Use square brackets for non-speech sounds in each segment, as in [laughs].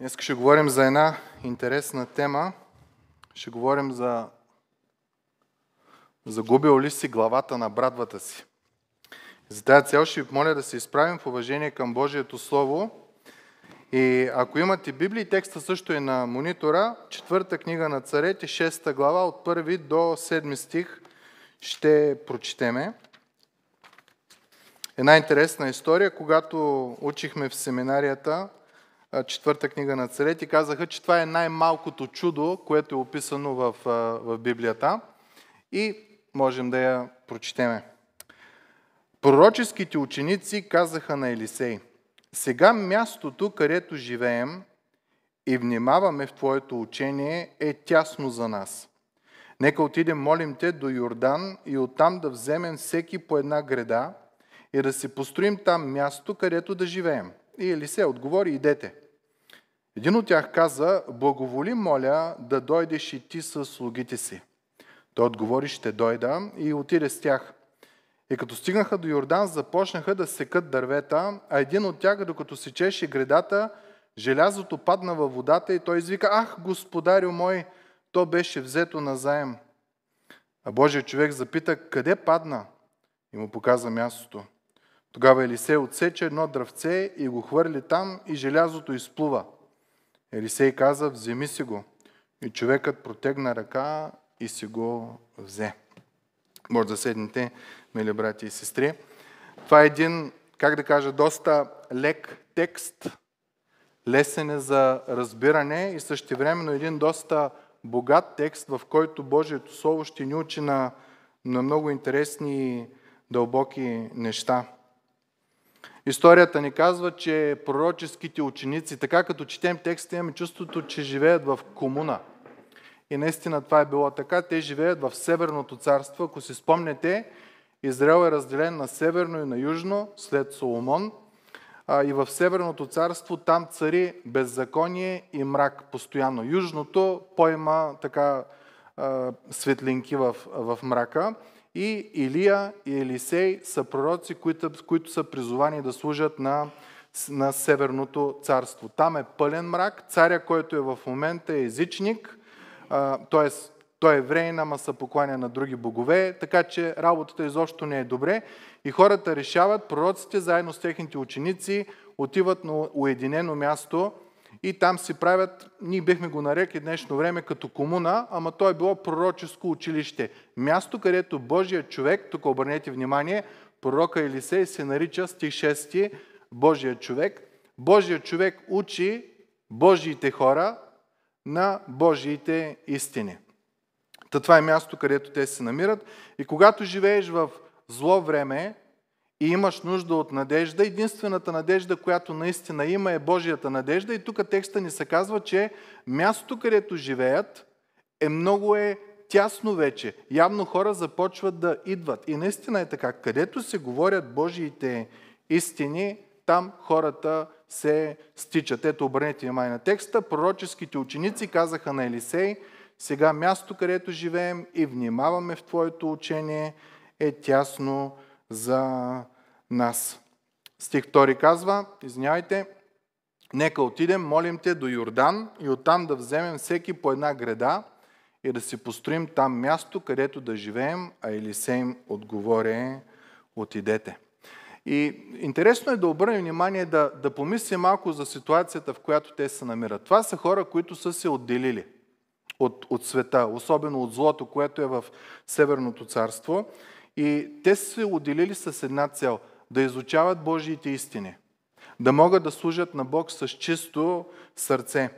Днес ще говорим за една интересна тема. Ще говорим за загубил ли си главата на братвата си. За тази цел ще ви моля да се изправим в уважение към Божието Слово. И ако имате Библии, текста също е на монитора, четвърта книга на царете, шеста глава, от първи до седми стих ще прочетеме. Една интересна история, когато учихме в семинарията – четвърта книга на царете, казаха, че това е най-малкото чудо, което е описано в, в Библията. И можем да я прочетеме. Пророческите ученици казаха на Елисей, сега мястото, където живеем и внимаваме в Твоето учение, е тясно за нас. Нека отидем, молим Те, до Йордан и оттам да вземем всеки по една града и да си построим там място, където да живеем. И Елисей отговори, идете. Един от тях каза, благоволи, моля, да дойдеш и ти с слугите си. Той отговори, ще дойда и отиде с тях. И като стигнаха до Йордан, започнаха да секат дървета, а един от тях, докато сечеше гредата, желязото падна във водата и той извика, ах, господарю мой, то беше взето назаем. А Божия човек запита, къде падна? И му показа мястото. Тогава Елисей отсече едно дръвце и го хвърли там и желязото изплува. Елисей каза, вземи си го. И човекът протегна ръка и си го взе. Може да седнете, мили брати и сестри. Това е един, как да кажа, доста лек текст, лесен е за разбиране и същевременно един доста богат текст, в който Божието Слово ще ни учи на, на много интересни и дълбоки неща. Историята ни казва, че пророческите ученици, така като четем текста, имаме чувството, че живеят в комуна. И наистина това е било така. Те живеят в Северното царство. Ако си спомнете, Израел е разделен на северно и на южно след Соломон. И в Северното царство там цари беззаконие и мрак постоянно. Южното поема така светлинки в, в мрака. И Илия и Елисей са пророци, които, които са призовани да служат на, на Северното царство. Там е пълен мрак. Царя, който е в момента е езичник, т.е. той е, е евреин, ама са покланя на други богове, така че работата изобщо не е добре. И хората решават, пророците заедно с техните ученици отиват на уединено място – и там си правят, ние бихме го нарекли днешно време като комуна, ама то е било пророческо училище. Място, където Божия човек, тук обърнете внимание, пророка Елисей се нарича стих 6 Божия човек. Божия човек учи Божиите хора на Божиите истини. Та това е място, където те се намират. И когато живееш в зло време, и имаш нужда от надежда, единствената надежда, която наистина има е Божията надежда. И тук текста ни се казва, че мястото, където живеят, е много е тясно вече. Явно хора започват да идват. И наистина е така. Където се говорят Божиите истини, там хората се стичат. Ето, обърнете внимание на текста. Пророческите ученици казаха на Елисей, сега място, където живеем и внимаваме в Твоето учение, е тясно за нас. Стих 2 казва, Извинявайте, нека отидем, молим те до Йордан и оттам да вземем всеки по една града и да си построим там място, където да живеем, а Елисей им отговоре. отидете. И интересно е да обърнем внимание да, да помислим малко за ситуацията, в която те се намират. Това са хора, които са се отделили от, от света, особено от злото, което е в Северното царство. И те са се отделили с една цел – да изучават Божиите истини, да могат да служат на Бог с чисто сърце.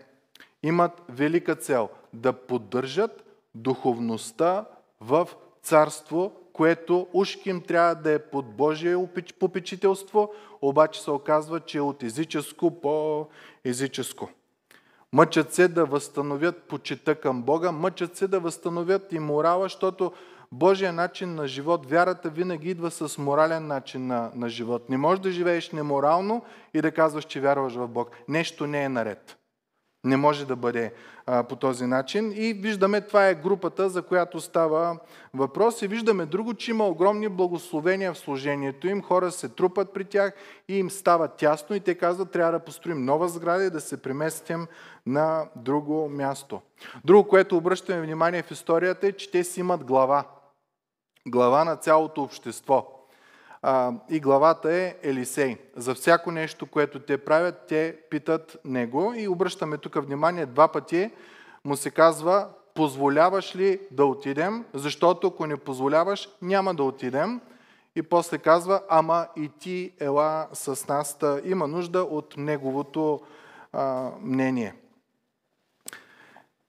Имат велика цел – да поддържат духовността в царство, което ушки им трябва да е под Божие попечителство, обаче се оказва, че е от езическо по езическо. Мъчат се да възстановят почета към Бога, мъчат се да възстановят и морала, защото Божия начин на живот, вярата винаги идва с морален начин на, на живот. Не можеш да живееш неморално и да казваш, че вярваш в Бог. Нещо не е наред. Не може да бъде а, по този начин. И виждаме, това е групата, за която става въпрос. И виждаме друго, че има огромни благословения в служението им. Хора се трупат при тях и им става тясно и те казват, трябва да построим нова сграда и да се преместим на друго място. Друго, което обръщаме внимание в историята е, че те си имат глава глава на цялото общество. А, и главата е Елисей. За всяко нещо, което те правят, те питат него. И обръщаме тук внимание, два пъти му се казва, позволяваш ли да отидем, защото ако не позволяваш, няма да отидем. И после казва, ама и ти ела с нас, има нужда от неговото а, мнение.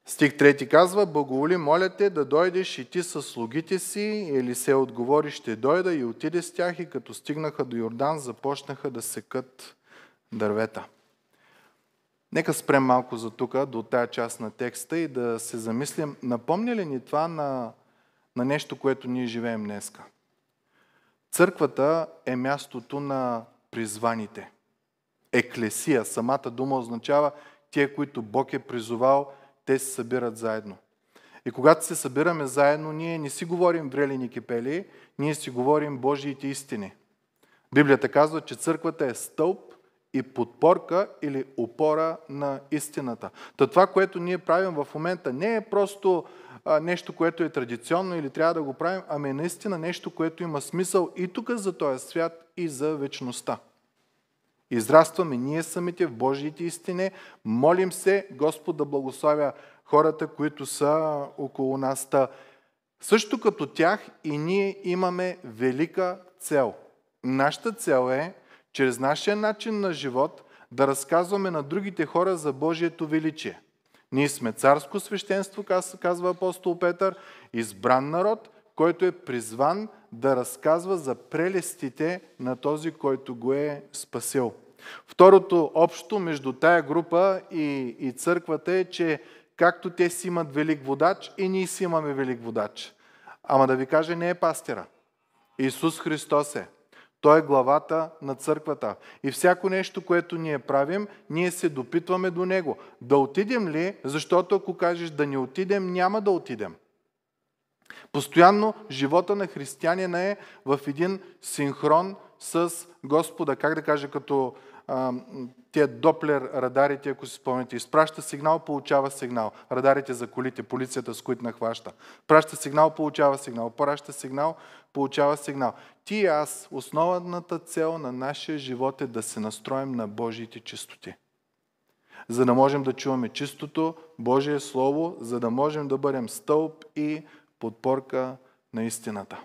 Стих 3 казва, Благоволи, моля те да дойдеш и ти със слугите си, или се отговори, ще дойда и отиде с тях и като стигнаха до Йордан, започнаха да секат дървета. Нека спрем малко за тук, до тая част на текста и да се замислим, напомня ли ни това на, на нещо, което ние живеем днеска? Църквата е мястото на призваните. Еклесия, самата дума означава тие, които Бог е призовал те се събират заедно. И когато се събираме заедно, ние не си говорим врели ни кипели, ние си говорим Божиите истини. Библията казва, че църквата е стълб и подпорка или опора на истината. Та това, което ние правим в момента, не е просто а, нещо, което е традиционно или трябва да го правим, ами е наистина нещо, което има смисъл и тук за този свят, и за вечността. Израстваме ние самите в Божиите истини. Молим се Господ да благославя хората, които са около нас. Та. Също като тях и ние имаме велика цел. Нашата цел е, чрез нашия начин на живот, да разказваме на другите хора за Божието величие. Ние сме царско свещенство, казва апостол Петър, избран народ – който е призван да разказва за прелестите на този, който го е спасил. Второто общо между тая група и, и църквата е, че както те си имат велик водач, и ние си имаме велик водач. Ама да ви кажа, не е пастира. Исус Христос е. Той е главата на църквата. И всяко нещо, което ние правим, ние се допитваме до Него. Да отидем ли? Защото ако кажеш да не отидем, няма да отидем. Постоянно живота на християнина е в един синхрон с Господа, как да кажа, като тия доплер радарите, ако си спомните. Изпраща сигнал, получава сигнал. Радарите за колите, полицията с които нахваща. Праща сигнал, получава сигнал. Праща сигнал, получава сигнал. Ти и аз, основната цел на нашия живот е да се настроим на Божиите чистоти. За да можем да чуваме чистото Божие Слово, за да можем да бъдем стълб и подпорка на истината.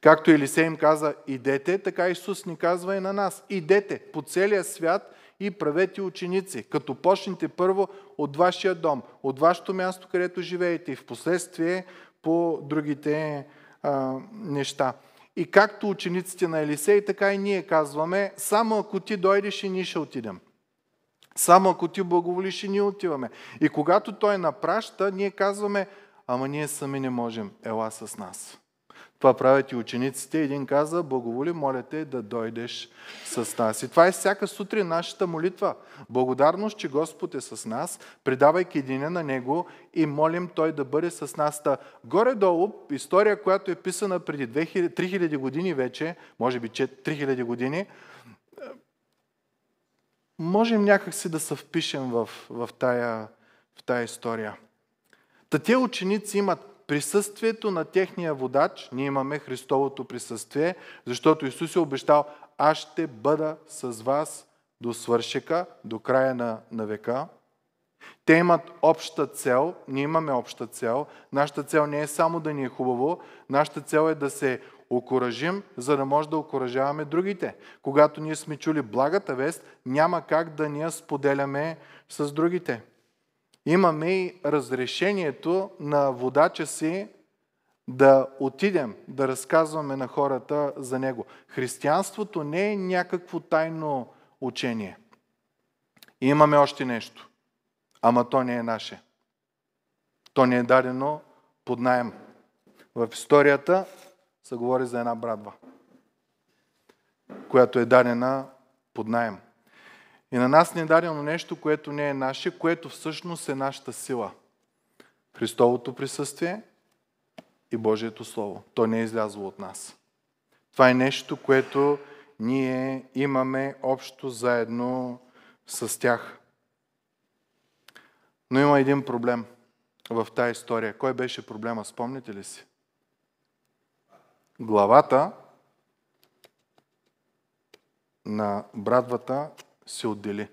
Както Елисей им каза, идете, така Исус ни казва и на нас. Идете по целия свят и правете ученици, като почнете първо от вашия дом, от вашето място, където живеете и в последствие по другите а, неща. И както учениците на Елисей, така и ние казваме, само ако ти дойдеш и ние ще отидем. Само ако ти благоволиш и ние отиваме. И когато той напраща, ние казваме, ама ние сами не можем, ела с нас. Това правят и учениците. Един каза, благоволи, моля те да дойдеш с нас. И това е всяка сутрин нашата молитва. Благодарност, че Господ е с нас, предавайки единя на Него и молим Той да бъде с нас. Та горе-долу, история, която е писана преди 2000, 3000 години вече, може би 3000 години, можем някакси да се впишем в, в, тая, в тая история. Та те ученици имат присъствието на техния водач. Ние имаме Христовото присъствие, защото Исус е обещал, аз ще бъда с вас до свършека, до края на, на века. Те имат обща цел, ние имаме обща цел. Нашата цел не е само да ни е хубаво, нашата цел е да се окоръжим, за да може да окоръжаваме другите. Когато ние сме чули благата вест, няма как да ни я споделяме с другите имаме и разрешението на водача си да отидем, да разказваме на хората за него. Християнството не е някакво тайно учение. И имаме още нещо. Ама то не е наше. То не е дадено под найем. В историята се говори за една брадва, която е дадена под найем. И на нас ни е дадено нещо, което не е наше, което всъщност е нашата сила. Христовото присъствие и Божието Слово. То не е излязло от нас. Това е нещо, което ние имаме общо заедно с тях. Но има един проблем в тази история. Кой беше проблема? Спомните ли си? Главата на братвата се отдели.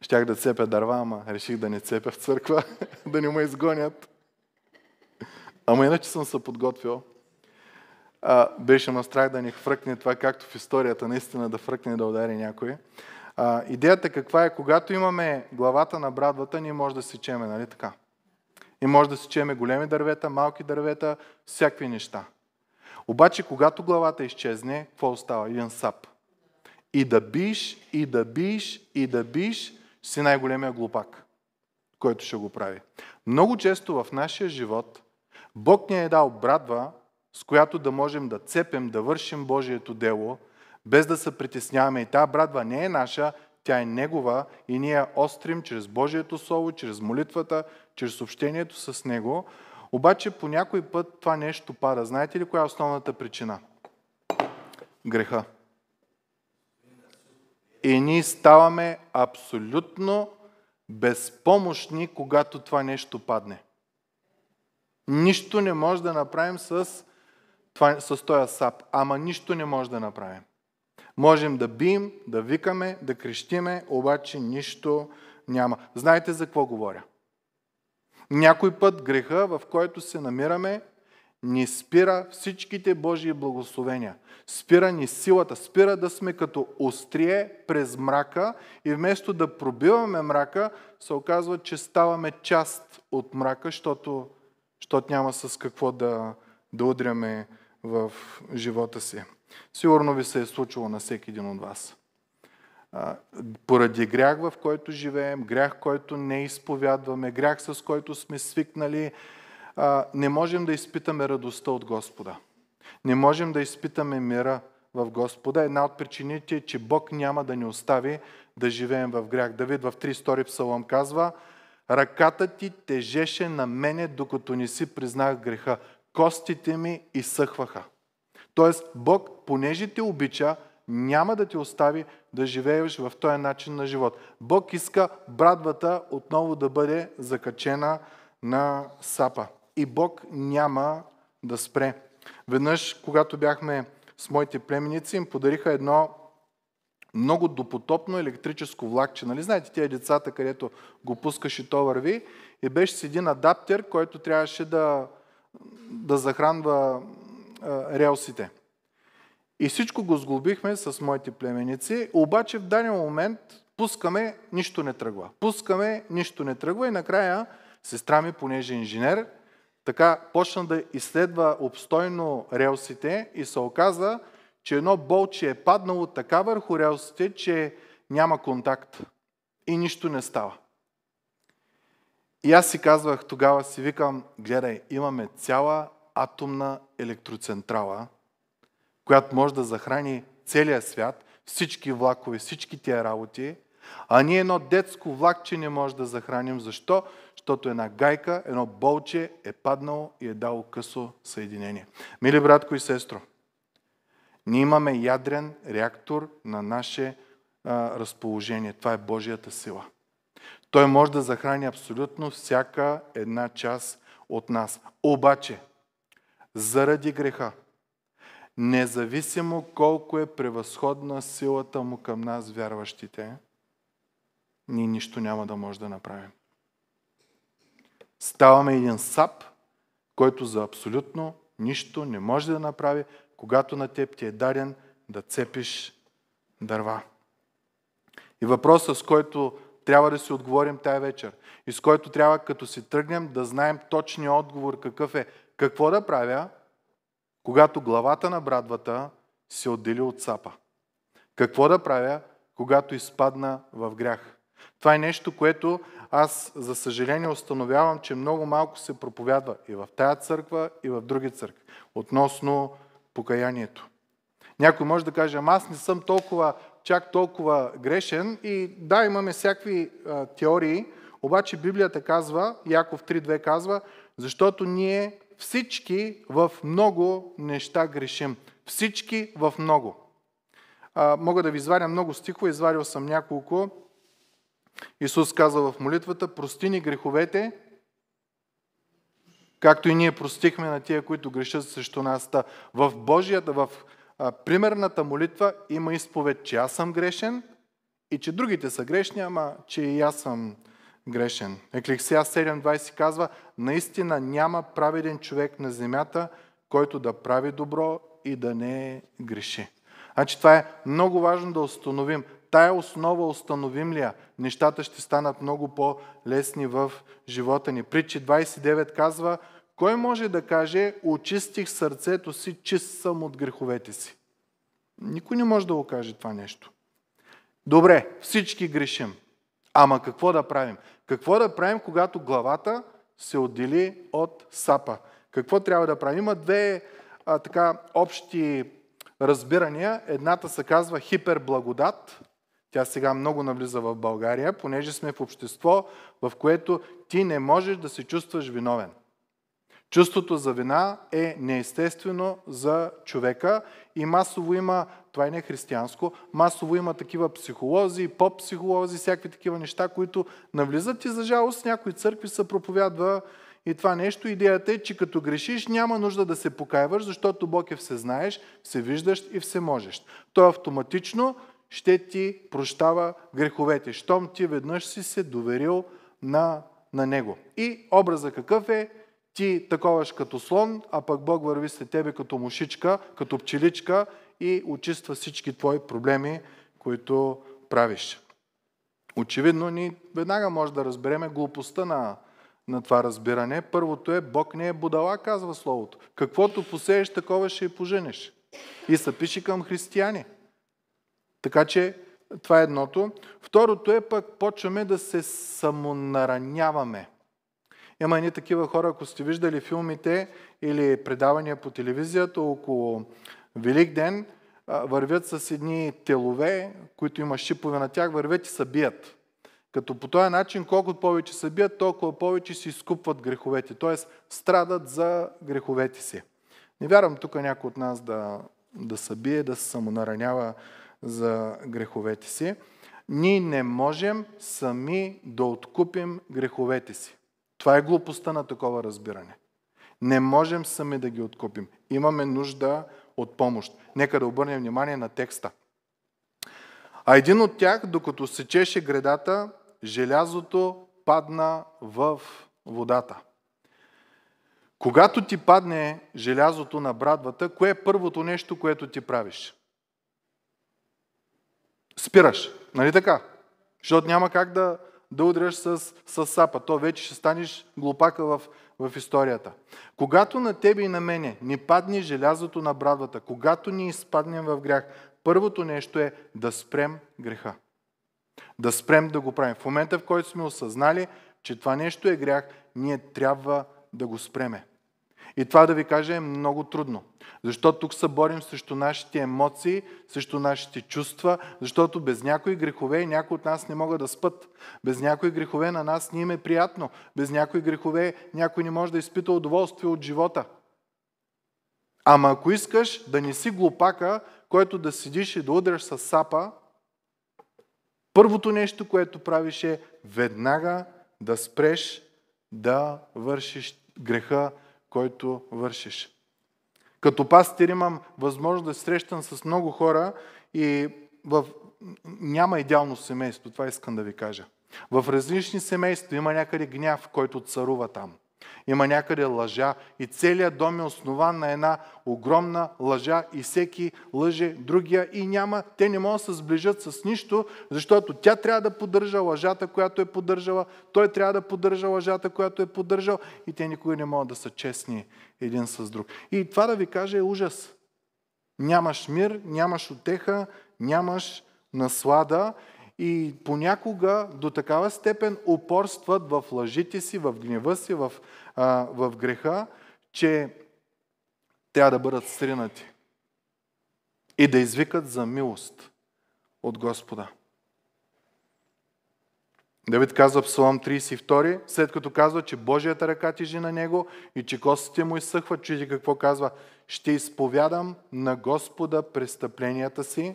Щях да цепя дърва, ама реших да не цепя в църква, [laughs] да не ме изгонят. Ама иначе съм се подготвил. А, беше ме страх да ни хвъркне това, както в историята, наистина да хвъркне да удари някой. А, идеята каква е? Когато имаме главата на брадвата, ние може да сечеме, нали така? И може да сечеме големи дървета, малки дървета, всякакви неща. Обаче, когато главата изчезне, какво остава? Един сап – и да биш, и да биш, и да биш, си най-големия глупак, който ще го прави. Много често в нашия живот Бог ни е дал брадва, с която да можем да цепем, да вършим Божието дело, без да се притесняваме. И тази брадва не е наша, тя е негова и ние я острим чрез Божието Слово, чрез молитвата, чрез общението с Него. Обаче по някой път това нещо пада. Знаете ли коя е основната причина? Греха и ние ставаме абсолютно безпомощни, когато това нещо падне. Нищо не може да направим с, това, с този сап. Ама нищо не може да направим. Можем да бием, да викаме, да крещиме, обаче нищо няма. Знаете за какво говоря? Някой път греха, в който се намираме, ни спира всичките Божии благословения. Спира ни силата, спира да сме като острие през мрака и вместо да пробиваме мрака, се оказва, че ставаме част от мрака, защото, защото няма с какво да, да удряме в живота си. Сигурно ви се е случило на всеки един от вас. Поради грях, в който живеем, грях, който не изповядваме, грях, с който сме свикнали, а, не можем да изпитаме радостта от Господа. Не можем да изпитаме мира в Господа. Една от причините е, че Бог няма да ни остави да живеем в грях. Давид в стори псалом казва, ръката ти тежеше на мене, докато не си признах греха. Костите ми изсъхваха. Тоест, Бог, понеже те обича, няма да те остави да живееш в този начин на живот. Бог иска брадвата отново да бъде закачена на сапа и Бог няма да спре. Веднъж, когато бяхме с моите племеници, им подариха едно много допотопно електрическо влакче. Нали знаете, тия децата, където го пускаш и то върви, и беше с един адаптер, който трябваше да, да захранва е, релсите. И всичко го сглобихме с моите племеници, обаче в даден момент пускаме, нищо не тръгва. Пускаме, нищо не тръгва и накрая сестра ми, понеже инженер, така почна да изследва обстойно релсите и се оказа, че едно болче е паднало така върху релсите, че няма контакт и нищо не става. И аз си казвах, тогава си викам, гледай, имаме цяла атомна електроцентрала, която може да захрани целия свят, всички влакове, всички тия работи, а ние едно детско влакче не може да захраним. Защо? защото една гайка, едно болче е паднало и е дало късо съединение. Мили братко и сестро, ние имаме ядрен реактор на наше а, разположение. Това е Божията сила. Той може да захрани абсолютно всяка една част от нас. Обаче, заради греха, независимо колко е превъзходна силата му към нас, вярващите, ние нищо няма да може да направим. Ставаме един сап, който за абсолютно нищо не може да направи, когато на теб ти е дарен да цепиш дърва. И въпросът, с който трябва да си отговорим тази вечер и с който трябва, като си тръгнем, да знаем точния отговор какъв е. Какво да правя, когато главата на брадвата се отдели от сапа? Какво да правя, когато изпадна в грях? Това е нещо, което аз, за съжаление, установявам, че много малко се проповядва и в тая църква, и в други църкви, относно покаянието. Някой може да каже, ама аз не съм толкова, чак толкова грешен и да, имаме всякакви а, теории, обаче Библията казва, Яков 3.2 казва, защото ние всички в много неща грешим. Всички в много. А, мога да ви изваря много стихове, изварил съм няколко. Исус казва в молитвата, прости ни греховете, както и ние простихме на тия, които грешат срещу нас. Та в Божията, в примерната молитва има изповед, че аз съм грешен и че другите са грешни, ама че и аз съм грешен. Еклексия 7.20 казва, наистина няма праведен човек на земята, който да прави добро и да не греши. Значи това е много важно да установим тая основа установим ли я, нещата ще станат много по-лесни в живота ни. Притчи 29 казва, кой може да каже, очистих сърцето си, чист съм от греховете си? Никой не може да го каже това нещо. Добре, всички грешим. Ама какво да правим? Какво да правим, когато главата се отдели от сапа? Какво трябва да правим? Има две а, така общи разбирания. Едната се казва хиперблагодат, тя сега много навлиза в България, понеже сме в общество, в което ти не можеш да се чувстваш виновен. Чувството за вина е неестествено за човека и масово има, това и не е християнско, масово има такива психолози, поп-психолози, всякакви такива неща, които навлизат и за жалост някои църкви се проповядва и това нещо. Идеята е, че като грешиш, няма нужда да се покаиваш, защото Бог е всезнаеш, всевиждащ и всеможещ. Той автоматично ще ти прощава греховете, щом ти веднъж си се доверил на, на Него. И образа какъв е? Ти таковаш като слон, а пък Бог върви след тебе като мушичка, като пчеличка и очиства всички твои проблеми, които правиш. Очевидно, ни веднага може да разбереме глупостта на, на това разбиране. Първото е, Бог не е будала, казва Словото. Каквото посееш, такова ще и поженеш. И се пише към християни – така че това е едното. Второто е пък почваме да се самонараняваме. Има едни такива хора, ако сте виждали филмите или предавания по телевизията около Велик ден, вървят с едни телове, които има шипове на тях, вървят и събият. Като по този начин, колкото повече се бият, толкова повече си изкупват греховете, т.е. страдат за греховете си. Не вярвам тук някой от нас да, да се бие, да се самонаранява за греховете си, ние не можем сами да откупим греховете си. Това е глупостта на такова разбиране. Не можем сами да ги откупим. Имаме нужда от помощ. Нека да обърнем внимание на текста. А един от тях, докато сечеше гредата, желязото падна в водата. Когато ти падне желязото на брадвата, кое е първото нещо, което ти правиш? спираш. Нали така? Защото няма как да, да удряш с, с сапа. То вече ще станеш глупака в, в историята. Когато на тебе и на мене ни падне желязото на брадвата, когато ни изпаднем в грях, първото нещо е да спрем греха. Да спрем да го правим. В момента, в който сме осъзнали, че това нещо е грях, ние трябва да го спреме. И това да ви кажа е много трудно. Защото тук се борим срещу нашите емоции, срещу нашите чувства, защото без някои грехове някои от нас не могат да спът. Без някои грехове на нас не им е приятно. Без някои грехове някой не може да изпита удоволствие от живота. Ама ако искаш да не си глупака, който да седиш и да удряш с сапа, първото нещо, което правиш е веднага да спреш да вършиш греха, който вършиш. Като пастир имам възможност да срещам с много хора и в... няма идеално семейство, това искам да ви кажа. В различни семейства има някъде гняв, който царува там има някъде лъжа. И целият дом е основан на една огромна лъжа и всеки лъже другия и няма, те не могат да се сближат с нищо, защото тя трябва да поддържа лъжата, която е поддържала, той трябва да поддържа лъжата, която е поддържал и те никога не могат да са честни един с друг. И това да ви кажа е ужас. Нямаш мир, нямаш отеха, нямаш наслада и понякога до такава степен упорстват в лъжите си, в гнева си, в, а, в греха, че трябва да бъдат сринати и да извикат за милост от Господа. Давид казва Псалом 32, след като казва, че Божията ръка тежи на него и че костите му изсъхват, чуйте какво казва, ще изповядам на Господа престъпленията си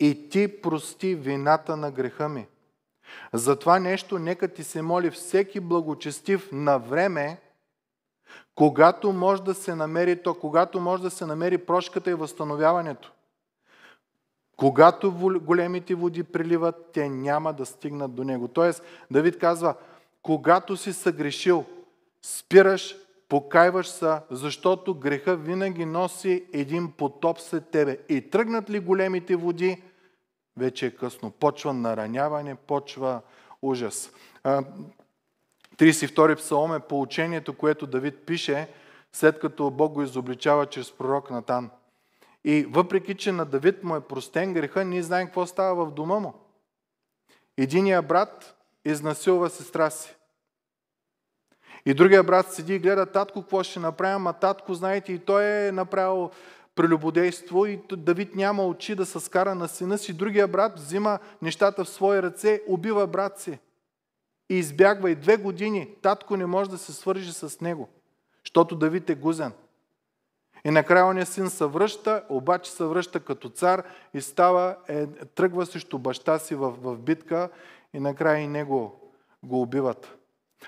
и ти прости вината на греха ми. За това нещо нека ти се моли всеки благочестив на време, когато може да се намери то, когато може да се намери прошката и възстановяването. Когато големите води приливат, те няма да стигнат до него. Тоест, Давид казва, когато си съгрешил, спираш Покайваш се, защото греха винаги носи един потоп след тебе. И тръгнат ли големите води, вече е късно. Почва нараняване, почва ужас. 32 псалом е поучението, което Давид пише, след като Бог го изобличава чрез пророк Натан. И въпреки, че на Давид му е простен греха, ние знаем какво става в дома му. Единия брат изнасилва сестра си. И другия брат седи и гледа татко какво ще направя, А татко, знаете, и той е направил прелюбодейство и Давид няма очи да се скара на сина си. Другия брат взима нещата в свои ръце, убива брат си и избягва. И две години татко не може да се свържи с него, защото Давид е гузен. И накрая оня син се връща, обаче се връща като цар и става, е, тръгва срещу баща си в, в битка и накрая и него го убиват.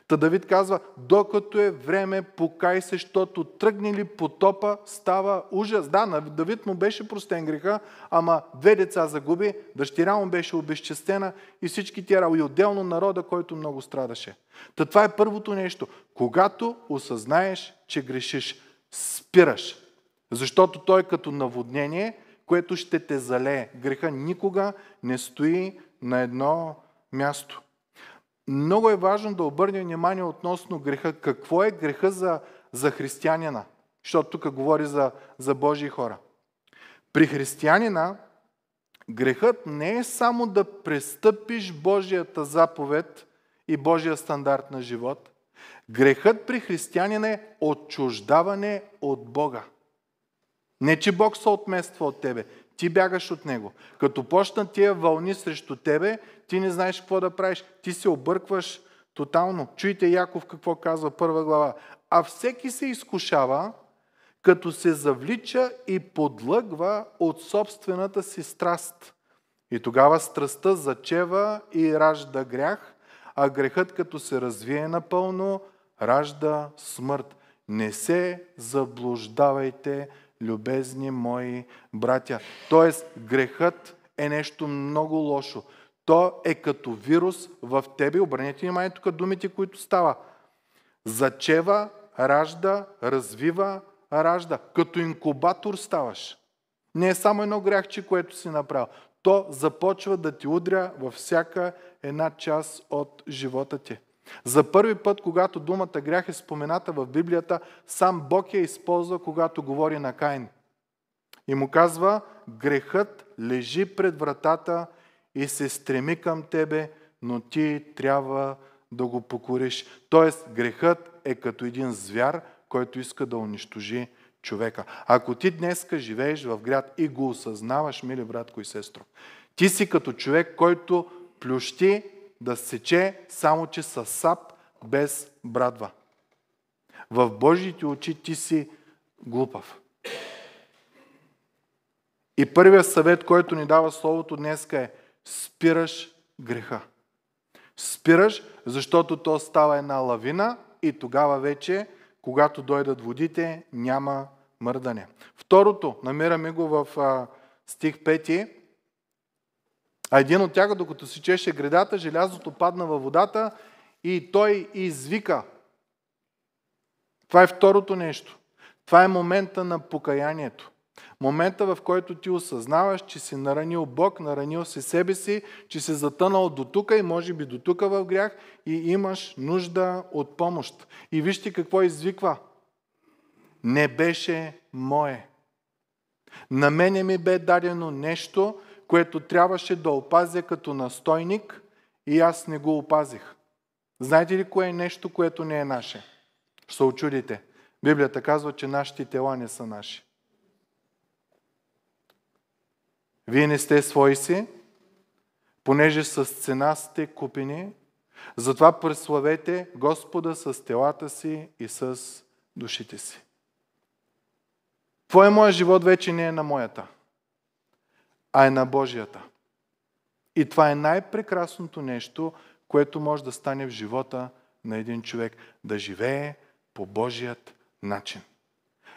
Та Давид казва, докато е време, покай се, защото тръгне ли потопа, става ужас. Да, на Давид му беше простен греха, ама две деца загуби, дъщеря му беше обезчестена и всички тя и отделно народа, който много страдаше. Та това е първото нещо. Когато осъзнаеш, че грешиш, спираш. Защото той е като наводнение, което ще те залее. Греха никога не стои на едно място много е важно да обърнем внимание относно греха. Какво е греха за, за християнина? Защото тук говори за, за Божии хора. При християнина грехът не е само да престъпиш Божията заповед и Божия стандарт на живот. Грехът при християнина е отчуждаване от Бога. Не, че Бог се отмества от тебе. Ти бягаш от него. Като почнат тия вълни срещу тебе, ти не знаеш какво да правиш. Ти се объркваш тотално. Чуйте Яков какво казва първа глава. А всеки се изкушава, като се завлича и подлъгва от собствената си страст. И тогава страстта зачева и ражда грях, а грехът като се развие напълно, ражда смърт. Не се заблуждавайте, любезни мои братя. Тоест, грехът е нещо много лошо. То е като вирус в тебе. Обърнете внимание тук думите, които става. Зачева, ражда, развива, ражда. Като инкубатор ставаш. Не е само едно гряхче, което си направил. То започва да ти удря във всяка една част от живота ти. За първи път, когато думата грях е спомената в Библията, сам Бог я използва, когато говори на Кайн. И му казва, грехът лежи пред вратата и се стреми към тебе, но ти трябва да го покориш. Тоест, грехът е като един звяр, който иска да унищожи човека. Ако ти днеска живееш в град и го осъзнаваш, мили братко и сестро, ти си като човек, който плющи да сече само че са сап без брадва. В Божиите очи ти си глупав. И първият съвет, който ни дава Словото днес е спираш греха. Спираш, защото то става една лавина и тогава вече, когато дойдат водите, няма мърдане. Второто, намираме го в а, стих 5, а един от тях, докато си чеше гредата, желязото падна във водата и той извика. Това е второто нещо. Това е момента на покаянието. Момента, в който ти осъзнаваш, че си наранил Бог, наранил си себе си, че си затънал до тук и може би до тук в грях и имаш нужда от помощ. И вижте какво извиква. Не беше мое. На мене ми бе дадено нещо, което трябваше да опазя като настойник и аз не го опазих. Знаете ли кое е нещо, което не е наше? Ще се очудите. Библията казва, че нашите тела не са наши. Вие не сте свои си, понеже с цена сте купени, затова преславете Господа с телата си и с душите си. Твоя моя живот вече не е на моята а е на Божията. И това е най-прекрасното нещо, което може да стане в живота на един човек. Да живее по Божият начин.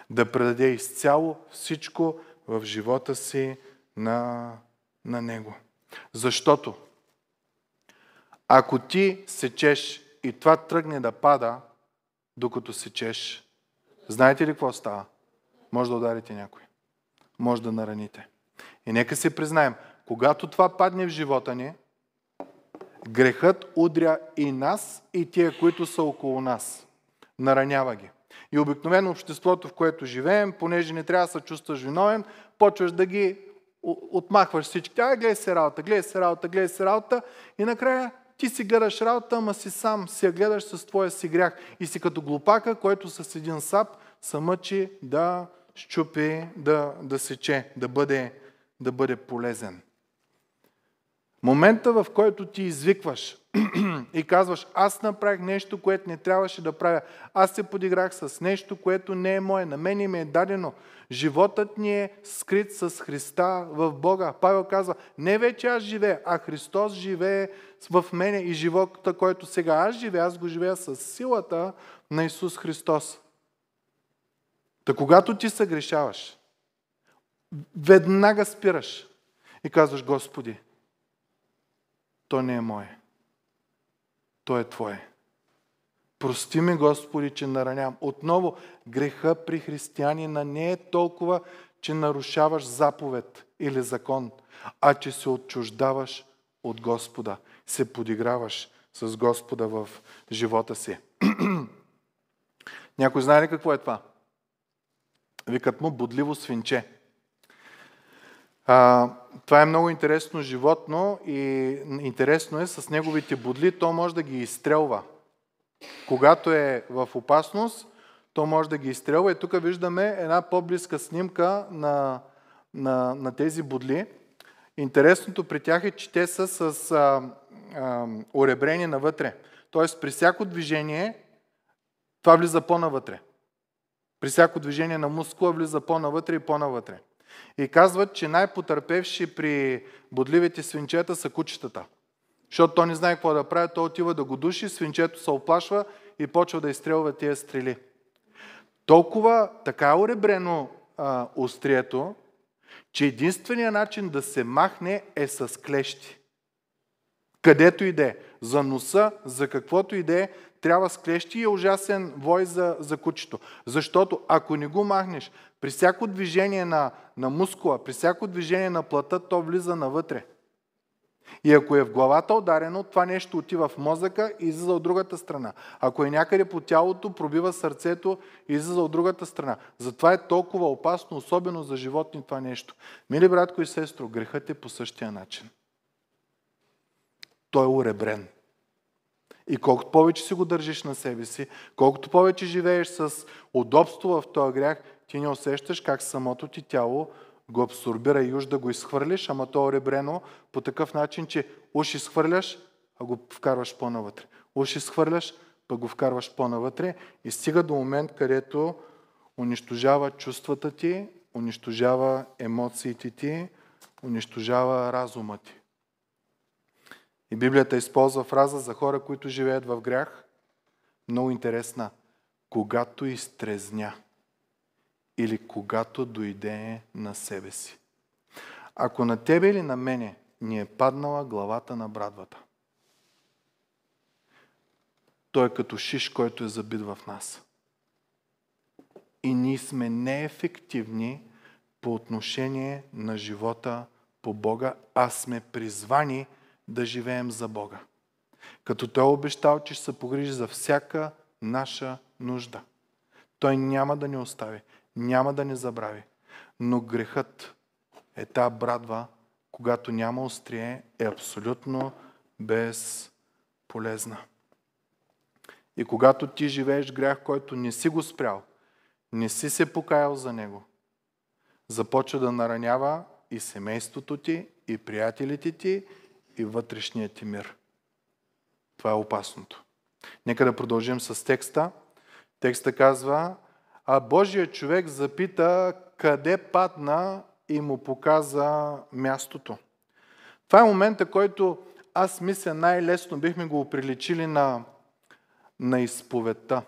Да предаде изцяло всичко в живота си на, на Него. Защото ако ти сечеш и това тръгне да пада, докато сечеш, знаете ли какво става? Може да ударите някой. Може да нараните. И нека се признаем, когато това падне в живота ни, грехът удря и нас, и тия, които са около нас. Наранява ги. И обикновено обществото, в което живеем, понеже не трябва да се чувстваш виновен, почваш да ги отмахваш всички. Ай, гледай се работа, гледай се работа, гледай се работа. И накрая ти си гледаш работа, ама си сам, си я гледаш с твоя си грях. И си като глупака, който с един сап се мъчи да щупи, да, да сече, да бъде да бъде полезен. Момента, в който ти извикваш [clears throat] и казваш, аз направих нещо, което не трябваше да правя. Аз се подиграх с нещо, което не е мое. На мен ми е дадено. Животът ни е скрит с Христа в Бога. Павел казва, не вече аз живея, а Христос живее в мене и живота, който сега аз живея, аз го живея с силата на Исус Христос. Та когато ти съгрешаваш, веднага спираш и казваш, Господи, то не е мое. То е Твое. Прости ми, Господи, че наранявам. Отново, греха при християнина не е толкова, че нарушаваш заповед или закон, а че се отчуждаваш от Господа, се подиграваш с Господа в живота си. [clears throat] Някой знае ли какво е това? Викат му будливо свинче. А, това е много интересно животно и интересно е с неговите бодли, то може да ги изстрелва. Когато е в опасност, то може да ги изстрелва. И тук виждаме една по-близка снимка на, на, на тези бодли. Интересното при тях е, че те са с а, а, оребрение навътре. Тоест при всяко движение това влиза по-навътре. При всяко движение на мускула влиза по-навътре и по-навътре. И казват, че най-потърпевши при бодливите свинчета са кучетата. Защото то не знае какво да прави, то отива да го души, свинчето се оплашва и почва да изстрелва тия стрели. Толкова така е уребрено а, острието, че единственият начин да се махне е с клещи. Където иде, за носа, за каквото иде, трябва с клещи и е ужасен вой за, за кучето. Защото ако не го махнеш, при всяко движение на, на мускула, при всяко движение на плата, то влиза навътре. И ако е в главата ударено, това нещо отива в мозъка и излиза от другата страна. Ако е някъде по тялото, пробива сърцето и излиза от другата страна. Затова е толкова опасно, особено за животни това нещо. Мили братко и сестро, грехът е по същия начин. Той е уребрен. И колкото повече си го държиш на себе си, колкото повече живееш с удобство в този грях, ти не усещаш как самото ти тяло го абсорбира и уж да го изхвърлиш, ама то е ребрено по такъв начин, че уж изхвърляш, а го вкарваш по-навътре. Уж изхвърляш, па го вкарваш по-навътре и стига до момент, където унищожава чувствата ти, унищожава емоциите ти, унищожава разума ти. И Библията използва фраза за хора, които живеят в грях, много интересна. Когато изтрезня или когато дойде на себе си. Ако на тебе или на мене ни е паднала главата на брадвата, той е като шиш, който е забит в нас. И ние сме неефективни по отношение на живота по Бога, а сме призвани да живеем за Бога. Като Той е обещал, че ще се погрижи за всяка наша нужда. Той няма да ни остави няма да ни забрави. Но грехът е та брадва, когато няма острие, е абсолютно безполезна. И когато ти живееш грях, който не си го спрял, не си се покаял за него, започва да наранява и семейството ти, и приятелите ти, и вътрешният ти мир. Това е опасното. Нека да продължим с текста. Текста казва, а Божия човек запита къде падна и му показа мястото. Това е момента, който аз мисля най-лесно бихме го оприличили на, на изповедта.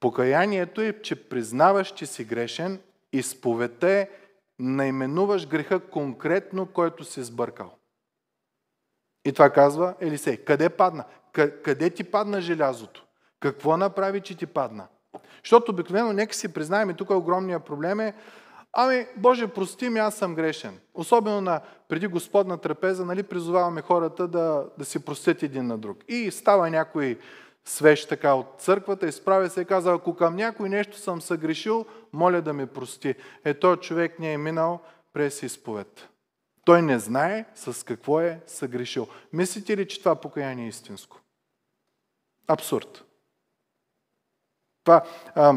Покаянието е, че признаваш, че си грешен, изповедта е наименуваш греха конкретно, който си сбъркал. И това казва Елисей. Къде падна? Къде ти падна желязото? Какво направи, че ти падна? Защото обикновено, нека си признаем, и тук е огромният проблем е, ами, Боже, прости ми, аз съм грешен. Особено на преди Господна трапеза, нали, призоваваме хората да, да си простят един на друг. И става някой свеж така от църквата, изправя се и казва, ако към някой нещо съм съгрешил, моля да ми прости. Е, той човек не е минал през изповед. Той не знае с какво е съгрешил. Мислите ли, че това покаяние е истинско? Абсурд. Това а,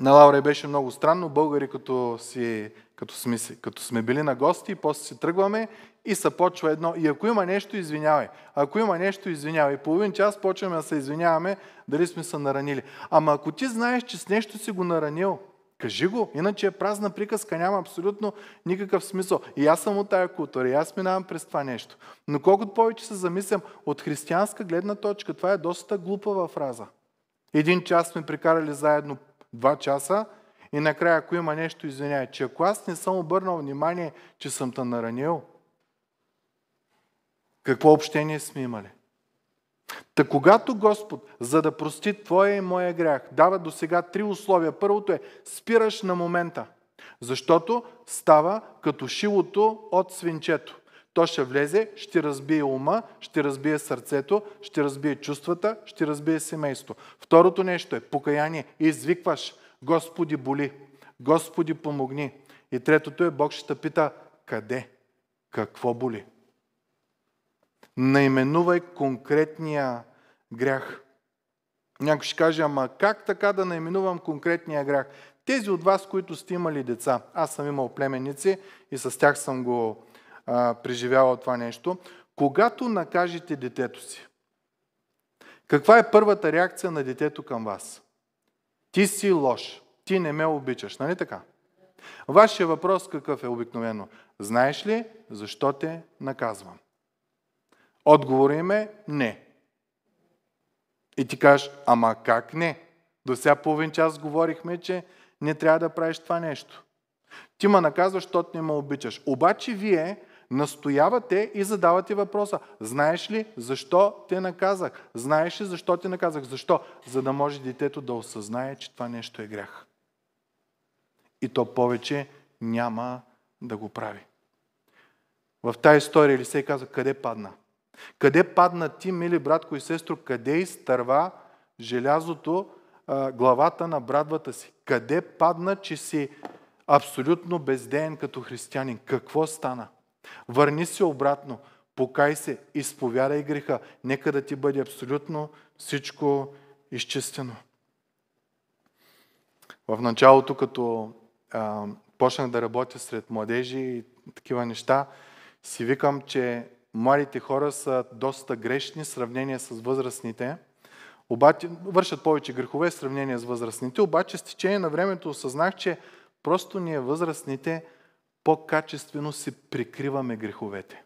на Лаура беше много странно. Българи, като, си, като, сме, като сме били на гости, после си тръгваме и се почва едно. И ако има нещо, извинявай. Ако има нещо, извинявай. Половин час почваме да се извиняваме, дали сме се наранили. Ама ако ти знаеш, че с нещо си го наранил, кажи го. Иначе е празна приказка, няма абсолютно никакъв смисъл. И аз съм от тая култура, и аз минавам през това нещо. Но колкото повече се замислям, от християнска гледна точка, това е доста глупава фраза. Един час сме прекарали заедно два часа и накрая, ако има нещо, извиняй, че ако аз не съм обърнал внимание, че съм те наранил, какво общение сме имали? Та когато Господ, за да прости твоя и моя грях, дава до сега три условия. Първото е, спираш на момента, защото става като шилото от свинчето. То ще влезе, ще разбие ума, ще разбие сърцето, ще разбие чувствата, ще разбие семейство. Второто нещо е покаяние. Извикваш, Господи боли, Господи помогни. И третото е, Бог ще те пита, къде, какво боли. Наименувай конкретния грях. Някой ще каже, ама как така да наименувам конкретния грях? Тези от вас, които сте имали деца, аз съм имал племеници и с тях съм го а, преживявал това нещо. Когато накажете детето си, каква е първата реакция на детето към вас? Ти си лош, ти не ме обичаш, нали така? Вашия въпрос какъв е обикновено? Знаеш ли защо те наказвам? Отговорът им е не. И ти кажеш, ама как не? До сега половин час говорихме, че не трябва да правиш това нещо. Ти ме наказваш, защото не ме обичаш. Обаче вие Настоявате и задавате въпроса. Знаеш ли защо те наказах? Знаеш ли защо те наказах? Защо? За да може детето да осъзнае, че това нещо е грях. И то повече няма да го прави. В тази история Елисей казва, къде падна? Къде падна ти, мили братко и сестро? Къде изтърва желязото, главата на брадвата си? Къде падна, че си абсолютно бездеен като християнин? Какво стана? Върни се обратно, покай се, изповядай греха, нека да ти бъде абсолютно всичко изчистено. В началото, като а, почнах да работя сред младежи и такива неща, си викам, че младите хора са доста грешни в сравнение с възрастните. Обаче, вършат повече грехове в сравнение с възрастните, обаче с течение на времето осъзнах, че просто ние възрастните по-качествено си прикриваме греховете.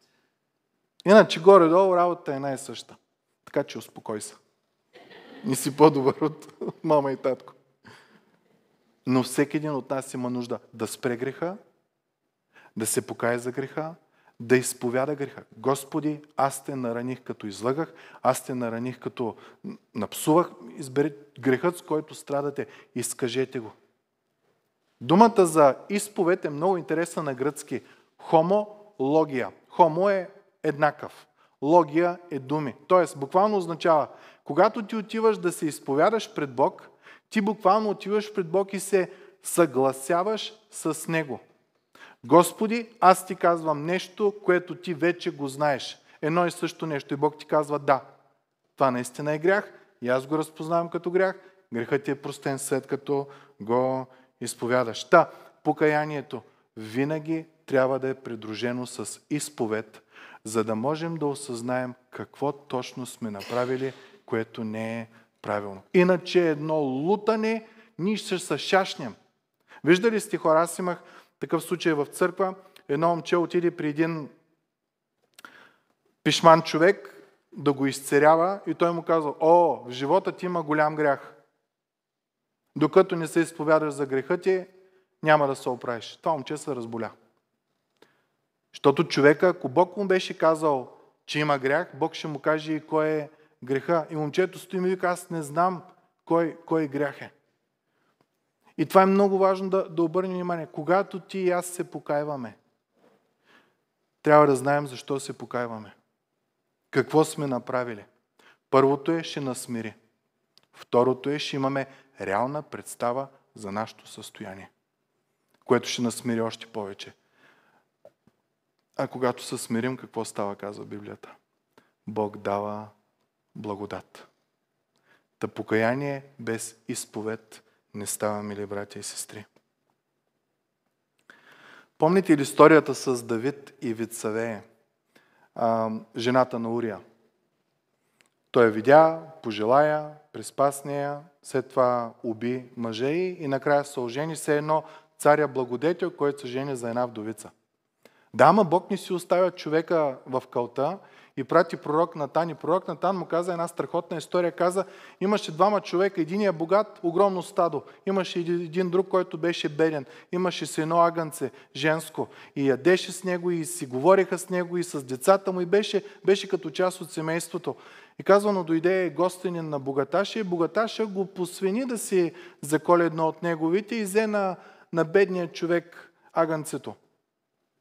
Иначе горе-долу работата е една и съща. Така че успокой се. Не си по-добър от [laughs] мама и татко. Но всеки един от нас има нужда да спре греха, да се покая за греха, да изповяда греха. Господи, аз те нараних като излагах, аз те нараних като напсувах. Избери грехът, с който страдате, изкажете го. Думата за изповед е много интересна на гръцки. Хомо логия. Хомо е еднакъв. Логия е думи. Тоест, буквално означава, когато ти отиваш да се изповядаш пред Бог, ти буквално отиваш пред Бог и се съгласяваш с Него. Господи, аз ти казвам нещо, което ти вече го знаеш. Едно и също нещо. И Бог ти казва да. Това наистина е грях. И аз го разпознавам като грях. Грехът ти е простен след като го изповядаш. Та, покаянието винаги трябва да е придружено с изповед, за да можем да осъзнаем какво точно сме направили, което не е правилно. Иначе едно лутане, ние ще се шашнем. Виждали сте хора, аз имах такъв случай в църква, едно момче отиде при един пишман човек да го изцерява и той му казва: о, в живота ти има голям грях. Докато не се изповядаш за греха ти, няма да се оправиш. Това момче се разболя. Защото човека, ако Бог му беше казал, че има грях, Бог ще му каже и кой е греха. И момчето стои и ми вика, аз не знам кой, кой грях е. И това е много важно да, да обърнем внимание. Когато ти и аз се покаиваме, трябва да знаем защо се покаиваме. Какво сме направили. Първото е, ще насмири. Второто е, ще имаме реална представа за нашето състояние, което ще насмири още повече. А когато се смирим, какво става, казва Библията? Бог дава благодат. Та покаяние без изповед не става, мили братя и сестри. Помните ли историята с Давид и Вицавея, жената на Урия? Той я видя, пожелая, приспасне я, след това уби мъже и, и накрая се ожени се едно царя благодетел, който се жени за една вдовица. Да, ама Бог не си оставя човека в кълта и прати пророк Натан. И пророк Натан му каза една страхотна история. Каза, имаше двама човека, един е богат, огромно стадо. Имаше един друг, който беше беден. Имаше се едно агънце, женско. И ядеше с него, и си говореха с него, и с децата му. И беше, беше като част от семейството. И казвано, дойде гостенин на богаташа и богаташа го посвени да си заколи едно от неговите и взе на, на бедния човек агънцето.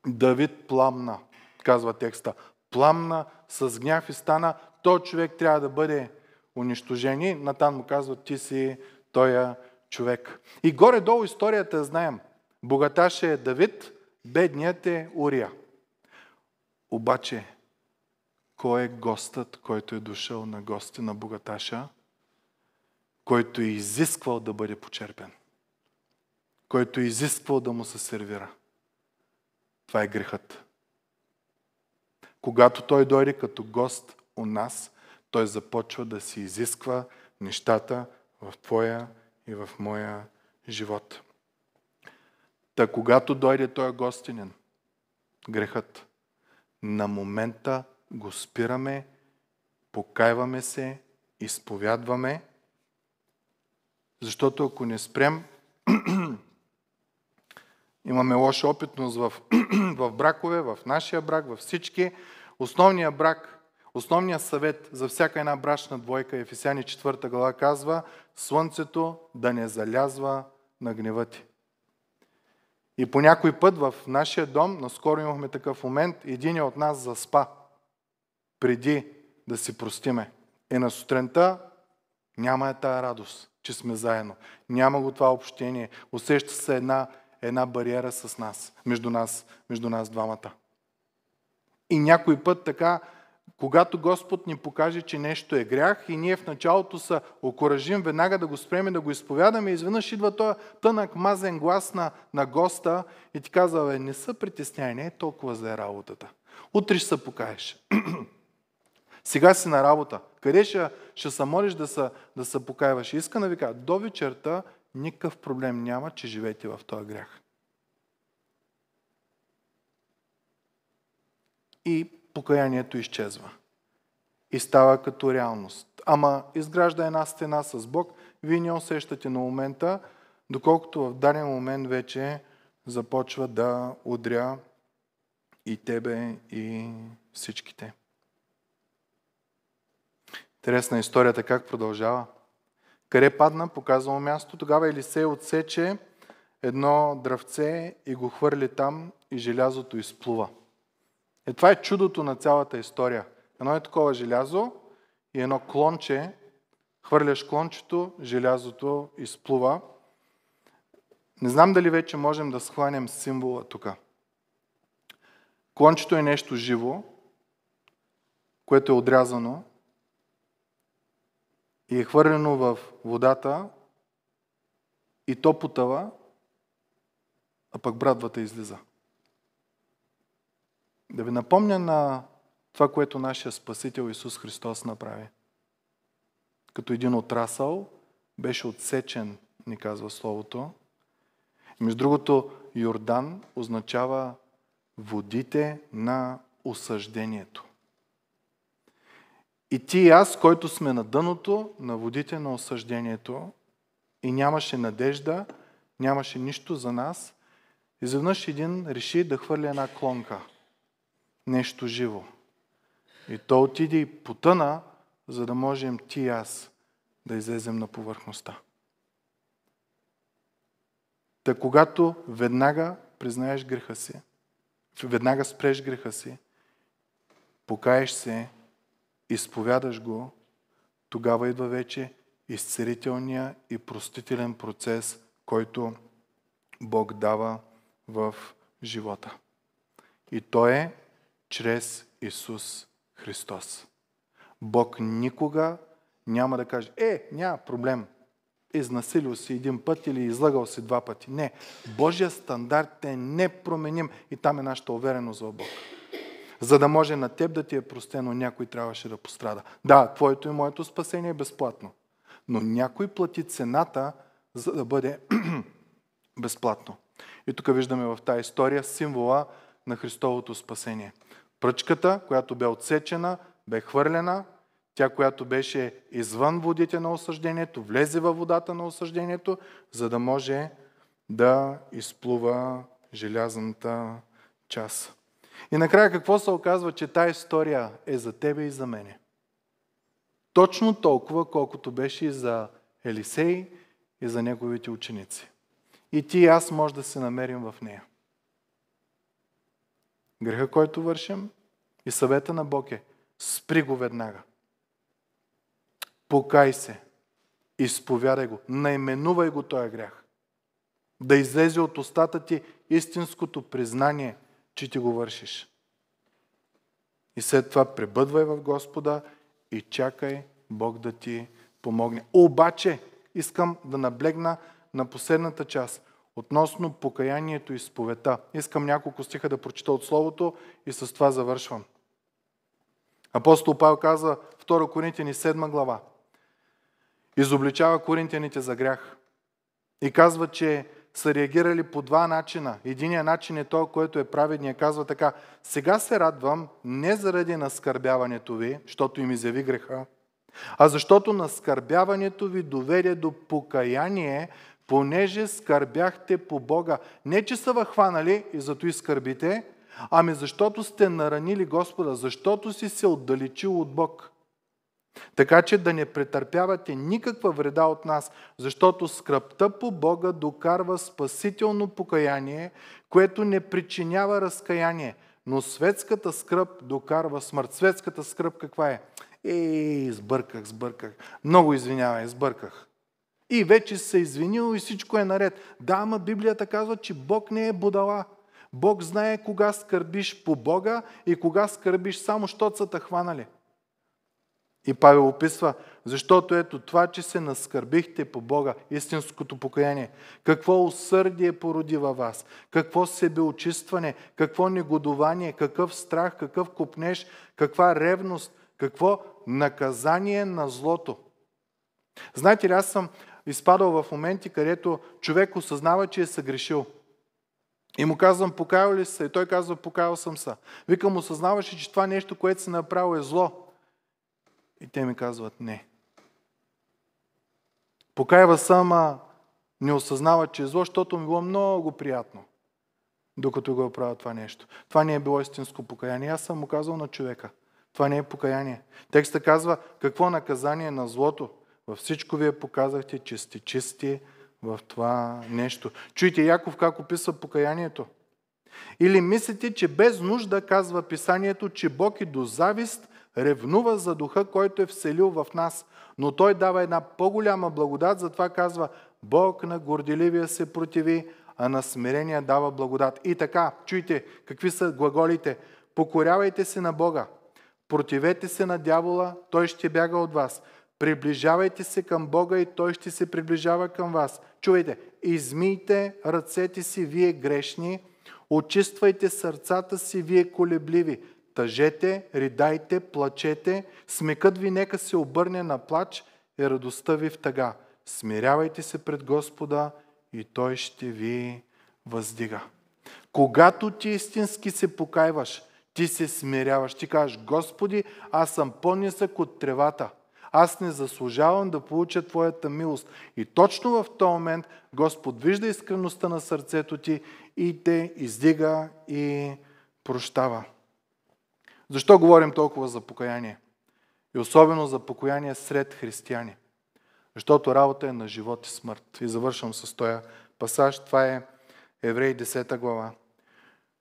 Давид пламна, казва текста. Пламна с гняв и стана, то човек трябва да бъде унищожен. И Натан му казва, ти си тоя човек. И горе-долу историята знаем. богаташа е Давид, бедният е Урия. Обаче кой е гостът, който е дошъл на гости на богаташа, който е изисквал да бъде почерпен, който е изисквал да му се сервира. Това е грехът. Когато той дойде като гост у нас, той започва да си изисква нещата в твоя и в моя живот. Та когато дойде той гостинен, грехът, на момента го спираме, покайваме се, изповядваме, защото ако не спрем, [clears throat] имаме лоша опитност в, [clears throat] в бракове, в нашия брак, във всички. Основният брак, основният съвет за всяка една брачна двойка, Ефесяни 4 глава казва, Слънцето да не залязва на гнева ти. И по някой път в нашия дом, наскоро имахме такъв момент, един е от нас заспа преди да си простиме. Е на сутринта няма е тая радост, че сме заедно. Няма го това общение. Усеща се една, една бариера с нас, между нас, между нас двамата. И някой път така, когато Господ ни покаже, че нещо е грях и ние в началото са окоръжим веднага да го спреме, да го изповядаме, изведнъж идва този тънък мазен глас на, на госта и ти казва, не се притесняй, не е толкова за работата. Утре ще се покаеш. [clears throat] Сега си на работа. Къде ще, ще се молиш да се, да се покаяваш? И иска да ви кажа, до вечерта никакъв проблем няма, че живеете в този грях. И покаянието изчезва. И става като реалност. Ама изгражда една стена с Бог, вие не усещате на момента, доколкото в даден момент вече започва да удря и тебе, и всичките. Интересна историята как продължава. Къде падна, показва място. Тогава Елисей отсече едно дръвце и го хвърли там и желязото изплува. Е, това е чудото на цялата история. Едно е такова желязо и едно клонче. Хвърляш клончето, желязото изплува. Не знам дали вече можем да схванем символа тук. Клончето е нещо живо, което е отрязано, и е хвърлено в водата и то потъва, а пък брадвата излиза. Да ви напомня на това, което нашия Спасител Исус Христос направи. Като един отрасъл беше отсечен, ни казва Словото. И между другото, Йордан означава водите на осъждението. И ти и аз, който сме на дъното, на водите на осъждението и нямаше надежда, нямаше нищо за нас, изведнъж един реши да хвърли една клонка. Нещо живо. И то отиде и потъна, за да можем ти и аз да излезем на повърхността. Та когато веднага признаеш греха си, веднага спреш греха си, покаеш се изповядаш го, тогава идва вече изцелителния и простителен процес, който Бог дава в живота. И то е чрез Исус Христос. Бог никога няма да каже, е, няма проблем, изнасилил си един път или излагал си два пъти. Не, Божия стандарт е непроменим и там е нашата увереност в Бог. За да може на теб да ти е простено, някой трябваше да пострада. Да, твоето и моето спасение е безплатно. Но някой плати цената, за да бъде [clears throat] безплатно. И тук виждаме в тази история символа на Христовото спасение. Пръчката, която бе отсечена, бе хвърлена, тя, която беше извън водите на осъждението, влезе във водата на осъждението, за да може да изплува желязната част. И накрая какво се оказва, че тази история е за тебе и за мене? Точно толкова, колкото беше и за Елисей и за неговите ученици. И ти и аз може да се намерим в нея. Греха, който вършим и съвета на Бог е спри го веднага. Покай се. Изповядай го. наименувай го този грях. Да излезе от устата ти истинското признание – че ти го вършиш. И след това пребъдвай в Господа и чакай Бог да ти помогне. Обаче искам да наблегна на последната част относно покаянието и сповета. Искам няколко стиха да прочита от Словото и с това завършвам. Апостол Павел казва 2 Коринтияни 7 глава. Изобличава коринтияните за грях. И казва, че са реагирали по два начина. Единият начин е той, който е праведния, казва така, сега се радвам не заради наскърбяването ви, защото им изяви греха, а защото наскърбяването ви доведе до покаяние, понеже скърбяхте по Бога. Не, че са въхванали нали, и зато и скърбите, ами защото сте наранили Господа, защото си се отдалечил от Бог. Така че да не претърпявате никаква вреда от нас, защото скръпта по Бога докарва спасително покаяние, което не причинява разкаяние, но светската скръп докарва смърт. Светската скръп каква е? Ей, сбърках, сбърках. Много извинявай, сбърках. И вече се е извинил и всичко е наред. Да, ама Библията казва, че Бог не е будала. Бог знае кога скърбиш по Бога и кога скърбиш само, щото са те хванали. И Павел описва, защото ето това, че се наскърбихте по Бога, истинското покаяние, какво усърдие породи във вас, какво себеочистване, какво негодование, какъв страх, какъв купнеж, каква ревност, какво наказание на злото. Знаете ли, аз съм изпадал в моменти, където човек осъзнава, че е съгрешил. И му казвам, покаял ли се? И той казва, покаял съм се. Викам, осъзнаваше, че това нещо, което си направил е зло. И те ми казват не. Покаява сама, не осъзнава, че е зло, защото ми било много приятно, докато го е правя това нещо. Това не е било истинско покаяние. Аз съм му казал на човека. Това не е покаяние. Текста казва, какво наказание на злото? Във всичко вие показахте, че сте чисти в това нещо. Чуйте Яков как описва покаянието. Или мислите, че без нужда казва писанието, че Бог и е до завист ревнува за духа, който е вселил в нас, но той дава една по-голяма благодат, затова казва Бог на горделивия се противи, а на смирение дава благодат. И така, чуйте, какви са глаголите. Покорявайте се на Бога, противете се на дявола, той ще бяга от вас. Приближавайте се към Бога и той ще се приближава към вас. Чувайте, измийте ръцете си, вие грешни, очиствайте сърцата си, вие колебливи. Тъжете, ридайте, плачете, смекът ви нека се обърне на плач и радостта ви в тъга. Смирявайте се пред Господа и Той ще ви въздига. Когато ти истински се покайваш, ти се смиряваш. Ти кажеш, Господи, аз съм по-нисък от тревата. Аз не заслужавам да получа Твоята милост. И точно в този момент Господ вижда искреността на сърцето ти и те издига и прощава. Защо говорим толкова за покаяние? И особено за покаяние сред християни. Защото работа е на живот и смърт. И завършвам с този пасаж. Това е Еврей 10 глава.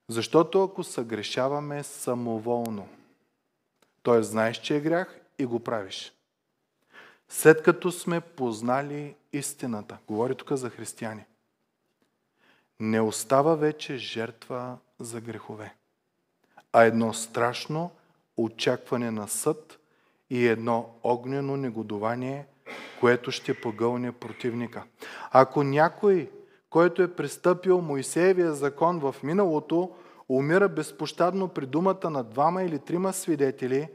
Защото ако съгрешаваме самоволно, т.е. знаеш, че е грях и го правиш. След като сме познали истината, говори тук за християни, не остава вече жертва за грехове а едно страшно очакване на съд и едно огнено негодование, което ще погълне противника. Ако някой, който е пристъпил Моисеевия закон в миналото, умира безпощадно при думата на двама или трима свидетели,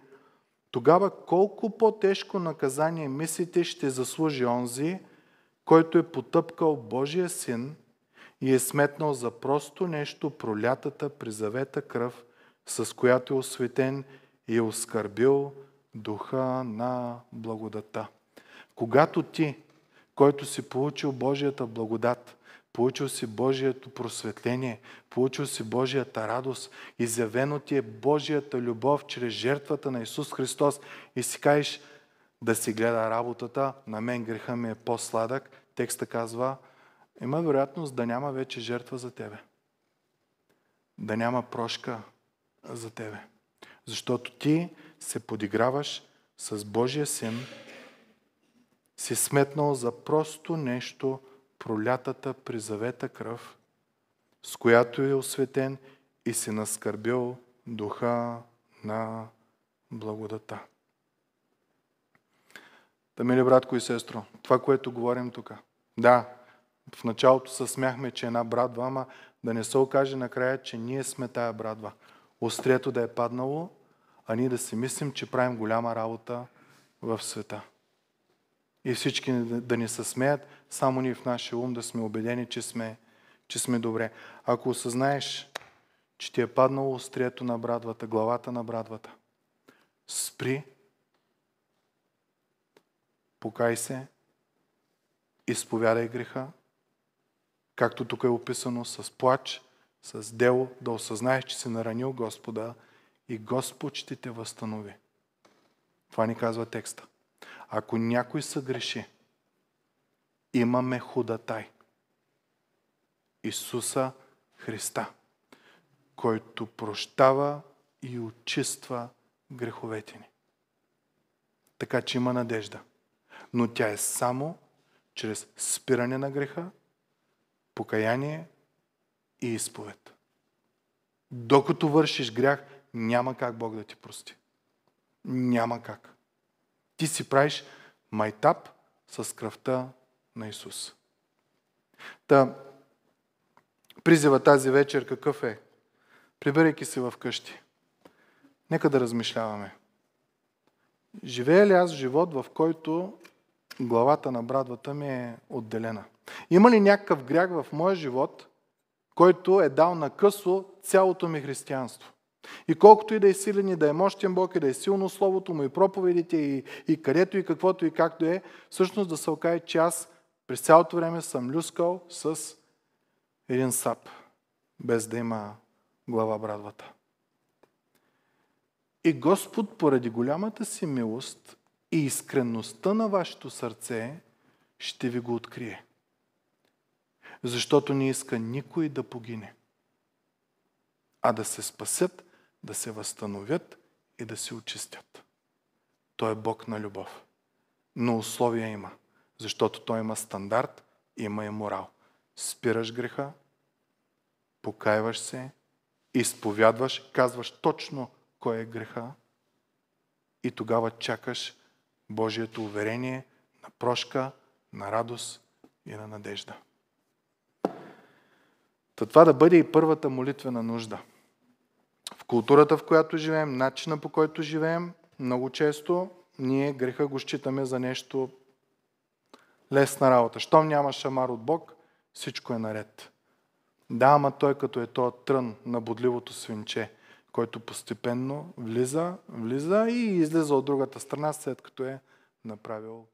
тогава колко по-тежко наказание мислите ще заслужи онзи, който е потъпкал Божия син и е сметнал за просто нещо пролятата при завета кръв – с която е осветен и е оскърбил духа на благодата. Когато ти, който си получил Божията благодат, получил си Божието просветление, получил си Божията радост, изявено ти е Божията любов чрез жертвата на Исус Христос и си кажеш да си гледа работата, на мен греха ми е по-сладък, текста казва, има вероятност да няма вече жертва за тебе. Да няма прошка, за тебе. Защото ти се подиграваш с Божия син, си сметнал за просто нещо пролятата при завета кръв, с която е осветен и си наскърбил духа на благодата. Та, мили братко и сестро, това, което говорим тук. Да, в началото се смяхме, че една братва, ама да не се окаже накрая, че ние сме тая брадва острието да е паднало, а ние да си мислим, че правим голяма работа в света. И всички да ни се смеят, само ние в нашия ум да сме убедени, че сме, че сме добре. Ако осъзнаеш, че ти е паднало острието на брадвата, главата на брадвата, спри, покай се, изповядай греха, както тук е описано, с плач, с дело да осъзнаеш, че си наранил Господа и Господ ще те възстанови. Това ни казва текста. Ако някой се греши, имаме худатай. Исуса Христа, който прощава и очиства греховете ни. Така че има надежда. Но тя е само чрез спиране на греха, покаяние и изповед. Докато вършиш грях, няма как Бог да ти прости. Няма как. Ти си правиш майтап с кръвта на Исус. Та, призива тази вечер какъв е? Прибирайки се вкъщи. къщи, нека да размишляваме. Живея ли аз живот, в който главата на брадвата ми е отделена? Има ли някакъв грях в моя живот – който е дал на късо цялото ми християнство. И колкото и да е силен и да е мощен Бог и да е силно Словото му и проповедите и, и където и каквото и както е, всъщност да се окаже, че аз през цялото време съм люскал с един сап, без да има глава брадвата. И Господ, поради голямата си милост и искренността на вашето сърце, ще ви го открие защото не иска никой да погине, а да се спасят, да се възстановят и да се очистят. Той е Бог на любов. Но условия има, защото Той има стандарт, има и морал. Спираш греха, покаиваш се, изповядваш, казваш точно кой е греха и тогава чакаш Божието уверение на прошка, на радост и на надежда. Та това да бъде и първата молитвена нужда. В културата, в която живеем, начина по който живеем, много често ние греха го считаме за нещо лесна работа. Щом няма шамар от Бог, всичко е наред. Да, ама той като е този трън на бодливото свинче, който постепенно влиза, влиза и излиза от другата страна, след като е направил